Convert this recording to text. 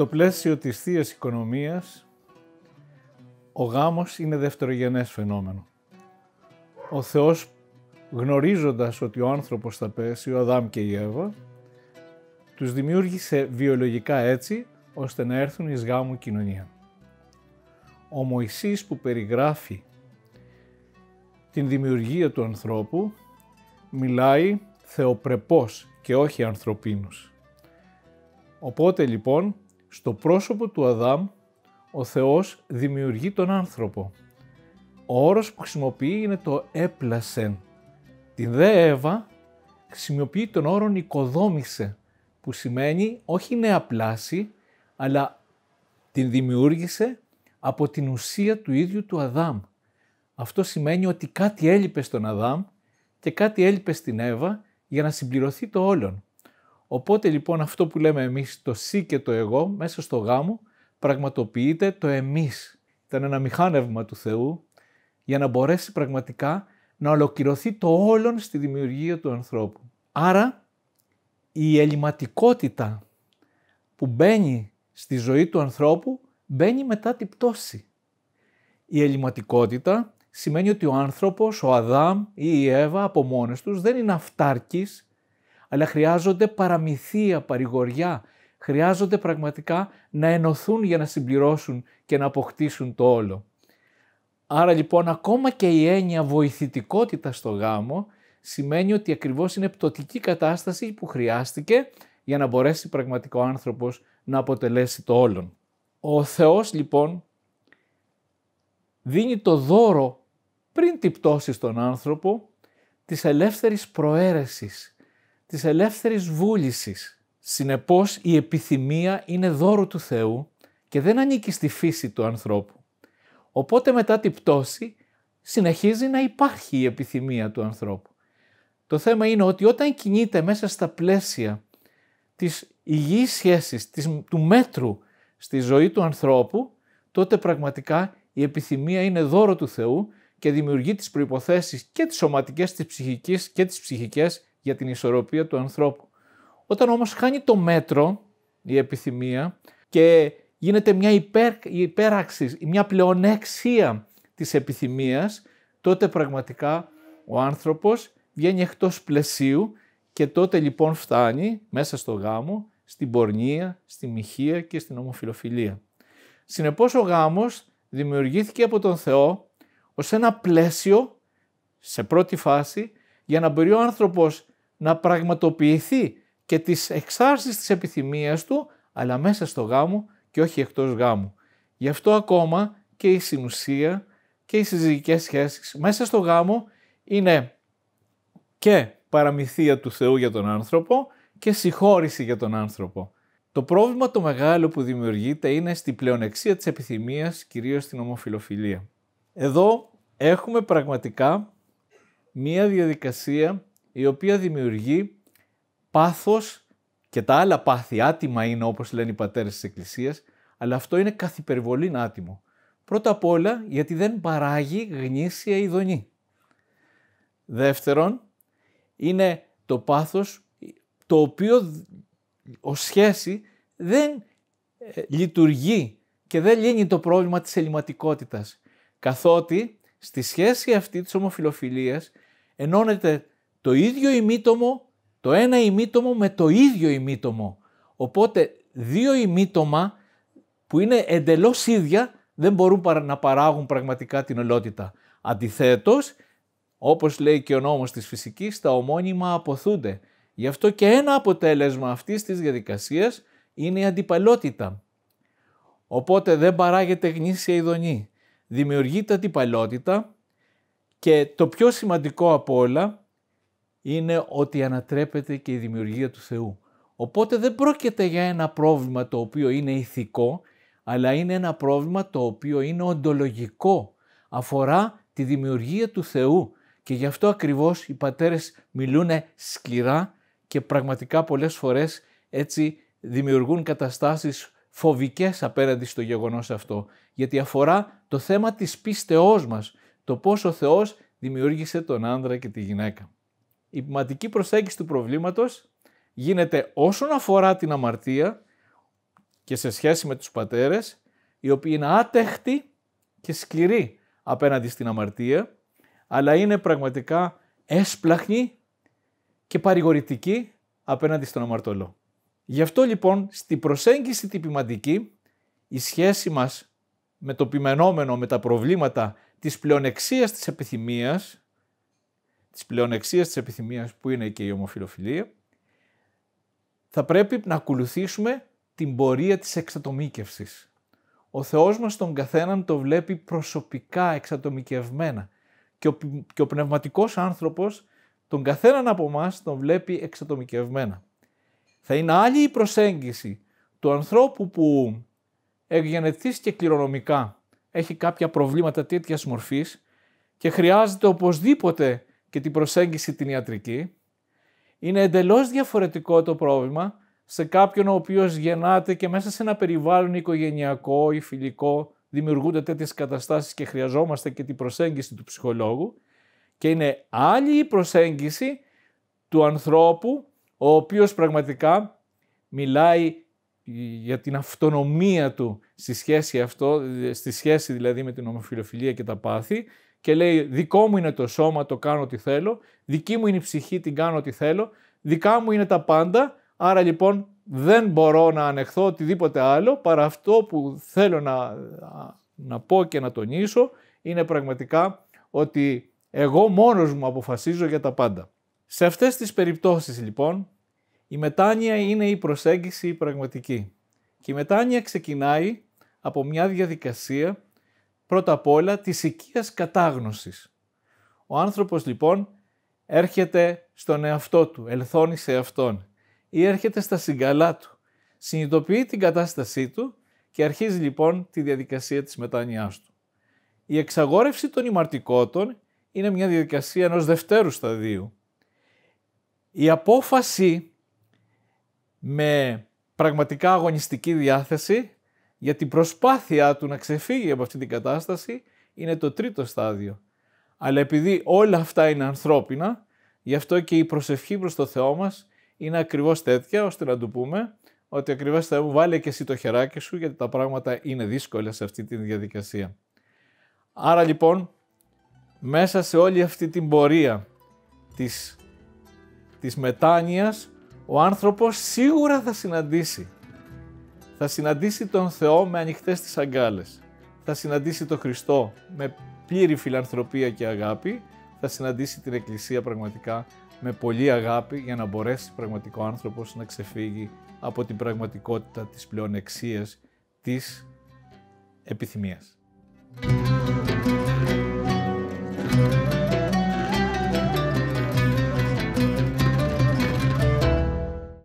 Στο πλαίσιο της θείας οικονομίας, ο γάμος είναι δευτερογενές φαινόμενο. Ο Θεός γνωρίζοντας ότι ο άνθρωπος θα πέσει, ο Αδάμ και η Εύα, τους δημιούργησε βιολογικά έτσι, ώστε να έρθουν εις γάμου κοινωνία. Ο Μωυσής που περιγράφει την δημιουργία του ανθρώπου, μιλάει θεοπρεπός και όχι ανθρωπίνους. Οπότε λοιπόν στο πρόσωπο του Αδάμ, ο Θεός δημιουργεί τον άνθρωπο. Ο όρος που χρησιμοποιεί είναι το «έπλασεν». Την δε Εύα χρησιμοποιεί τον όρο «οικοδόμησε», που σημαίνει όχι νέα πλάση, αλλά την δημιούργησε από την ουσία του ίδιου του Αδάμ. Αυτό σημαίνει ότι κάτι έλειπε στον Αδάμ και κάτι έλειπε στην Εύα για να συμπληρωθεί το όλον. Οπότε λοιπόν αυτό που λέμε εμείς το «συ» και το «εγώ» μέσα στο γάμο πραγματοποιείται το «εμείς». Ήταν ένα μηχάνευμα του Θεού για να μπορέσει πραγματικά να ολοκληρωθεί το όλον στη δημιουργία του ανθρώπου. Άρα η ελληματικότητα που μπαίνει στη ζωή του ανθρώπου μπαίνει μετά την πτώση. Η ελληματικότητα σημαίνει ότι ο άνθρωπος, ο Αδάμ ή η Εύα από μόνες τους δεν είναι αυτάρκης αλλά χρειάζονται παραμυθία, παρηγοριά. Χρειάζονται πραγματικά να ενωθούν για να συμπληρώσουν και να αποκτήσουν το όλο. Άρα λοιπόν ακόμα και η έννοια βοηθητικότητα στο γάμο σημαίνει ότι ακριβώς είναι πτωτική κατάσταση που χρειάστηκε για να μπορέσει πραγματικά ο άνθρωπος να αποτελέσει το όλον. Ο Θεός λοιπόν δίνει το δώρο πριν την πτώση στον άνθρωπο της ελεύθερης προαίρεσης, της ελεύθερης βούλησης. Συνεπώς η επιθυμία είναι δώρο του Θεού και δεν ανήκει στη φύση του ανθρώπου. Οπότε μετά την πτώση συνεχίζει να υπάρχει η επιθυμία του ανθρώπου. Το θέμα είναι ότι όταν κινείται μέσα στα πλαίσια της υγιής σχέσης, της, του μέτρου στη ζωή του ανθρώπου, τότε πραγματικά η επιθυμία είναι δώρο του Θεού και δημιουργεί τις προϋποθέσεις και τις σωματικές, τις ψυχικές και τις ψυχικές για την ισορροπία του ανθρώπου. Όταν όμως χάνει το μέτρο η επιθυμία και γίνεται μια υπέρ, υπέραξη, μια πλεονέξια της επιθυμίας, τότε πραγματικά ο άνθρωπος βγαίνει εκτός πλαισίου και τότε λοιπόν φτάνει μέσα στο γάμο, στην πορνεία, στη μοιχεία και στην ομοφιλοφιλία. Συνεπώς ο γάμος δημιουργήθηκε από τον Θεό ως ένα πλαίσιο σε πρώτη φάση για να μπορεί ο άνθρωπος να πραγματοποιηθεί και τις εξάρσεις της επιθυμίας του, αλλά μέσα στο γάμο και όχι εκτός γάμου. Γι' αυτό ακόμα και η συνουσία και οι συζυγικές σχέσεις μέσα στο γάμο είναι και παραμυθία του Θεού για τον άνθρωπο και συγχώρηση για τον άνθρωπο. Το πρόβλημα το μεγάλο που δημιουργείται είναι στη πλεονεξία της επιθυμίας, κυρίως στην ομοφιλοφιλία. Εδώ έχουμε πραγματικά μία διαδικασία η οποία δημιουργεί πάθος και τα άλλα πάθη άτιμα είναι όπως λένε οι πατέρες της Εκκλησίας, αλλά αυτό είναι καθυπερβολήν άτιμο. Πρώτα απ' όλα γιατί δεν παράγει γνήσια ειδονή. Δεύτερον, είναι το πάθος το οποίο ως σχέση δεν ε, λειτουργεί και δεν λύνει το πρόβλημα της ελληματικότητας, καθότι στη σχέση αυτή της ομοφιλοφιλίας ενώνεται το ίδιο ημίτομο, το ένα ημίτομο με το ίδιο ημίτομο. Οπότε δύο ημίτομα που είναι εντελώς ίδια δεν μπορούν να παράγουν πραγματικά την ολότητα. Αντιθέτως, όπως λέει και ο νόμος της φυσικής, τα ομόνιμα αποθούνται. Γι' αυτό και ένα αποτέλεσμα αυτής της διαδικασίας είναι η αντιπαλότητα. Οπότε δεν παράγεται γνήσια ειδονή. Δημιουργείται αντιπαλότητα και το πιο σημαντικό από όλα είναι ότι ανατρέπεται και η δημιουργία του Θεού. Οπότε δεν πρόκειται για ένα πρόβλημα το οποίο είναι ηθικό, αλλά είναι ένα πρόβλημα το οποίο είναι οντολογικό. Αφορά τη δημιουργία του Θεού και γι' αυτό ακριβώς οι πατέρες μιλούν σκληρά και πραγματικά πολλές φορές έτσι δημιουργούν καταστάσεις φοβικές απέναντι στο γεγονός αυτό, γιατί αφορά το θέμα της πίστεώς μας, το πώς ο Θεός δημιούργησε τον άνδρα και τη γυναίκα. Η πνευματική προσέγγιση του προβλήματος γίνεται όσον αφορά την αμαρτία και σε σχέση με τους πατέρες, οι οποίοι είναι άτεχτοι και σκληροί απέναντι στην αμαρτία, αλλά είναι πραγματικά έσπλαχνοι και παρηγορητικοί απέναντι στον αμαρτωλό. Γι' αυτό λοιπόν στη προσέγγιση την ποιματική, η σχέση μας με το ποιμενόμενο, με τα προβλήματα της πλεονεξίας της επιθυμίας, της πλεονεξίας της επιθυμίας που είναι και η ομοφιλοφιλία, θα πρέπει να ακολουθήσουμε την πορεία της εξατομίκευσης. Ο Θεός μας τον καθέναν το βλέπει προσωπικά εξατομικευμένα και ο, και ο πνευματικός άνθρωπος τον καθέναν από εμάς τον βλέπει εξατομικευμένα. Θα είναι άλλη η προσέγγιση του ανθρώπου που ευγενετής και κληρονομικά έχει κάποια προβλήματα τέτοιας μορφής και χρειάζεται οπωσδήποτε και την προσέγγιση την ιατρική, είναι εντελώς διαφορετικό το πρόβλημα σε κάποιον ο οποίος γεννάται και μέσα σε ένα περιβάλλον οικογενειακό ή φιλικό δημιουργούνται τέτοιες καταστάσεις και χρειαζόμαστε και την προσέγγιση του ψυχολόγου και είναι άλλη η προσέγγιση του ανθρώπου ο οποίος πραγματικά μιλάει για την αυτονομία του στη σχέση, αυτό, στη σχέση δηλαδή με την ομοφιλοφιλία και τα πάθη και λέει δικό μου είναι το σώμα, το κάνω ό,τι θέλω, δική μου είναι η ψυχή, την κάνω ό,τι θέλω, δικά μου είναι τα πάντα, άρα λοιπόν δεν μπορώ να ανεχθώ οτιδήποτε άλλο παρά αυτό που θέλω να, να πω και να τονίσω είναι πραγματικά ότι εγώ μόνος μου αποφασίζω για τα πάντα. Σε αυτές τις περιπτώσεις λοιπόν η μετάνοια είναι η προσέγγιση πραγματική και η μετάνοια ξεκινάει από μια διαδικασία πρώτα απ' όλα της οικίας κατάγνωσης. Ο άνθρωπος λοιπόν έρχεται στον εαυτό του, ελθώνει σε αυτόν ή έρχεται στα συγκαλά του. Συνειδητοποιεί την κατάστασή του και αρχίζει λοιπόν τη διαδικασία της μετάνοιάς του. Η εξαγόρευση των ημαρτικότων είναι μια διαδικασία ενός δευτέρου σταδίου. Η απόφαση με πραγματικά αγωνιστική διάθεση για την προσπάθειά του να ξεφύγει από αυτή την κατάσταση είναι το τρίτο στάδιο. Αλλά επειδή όλα αυτά είναι ανθρώπινα, γι' αυτό και η προσευχή προς το Θεό μας είναι ακριβώς τέτοια, ώστε να του πούμε ότι ακριβώς θα μου βάλε και εσύ το χεράκι σου, γιατί τα πράγματα είναι δύσκολα σε αυτή τη διαδικασία. Άρα λοιπόν, μέσα σε όλη αυτή την πορεία της, της μετάνοιας, ο άνθρωπος σίγουρα θα συναντήσει θα συναντήσει τον Θεό με ανοιχτές τις αγκάλες. Θα συναντήσει τον Χριστό με πλήρη φιλανθρωπία και αγάπη. Θα συναντήσει την Εκκλησία πραγματικά με πολλή αγάπη για να μπορέσει πραγματικός άνθρωπος να ξεφύγει από την πραγματικότητα της πλεονεξίας της επιθυμίας.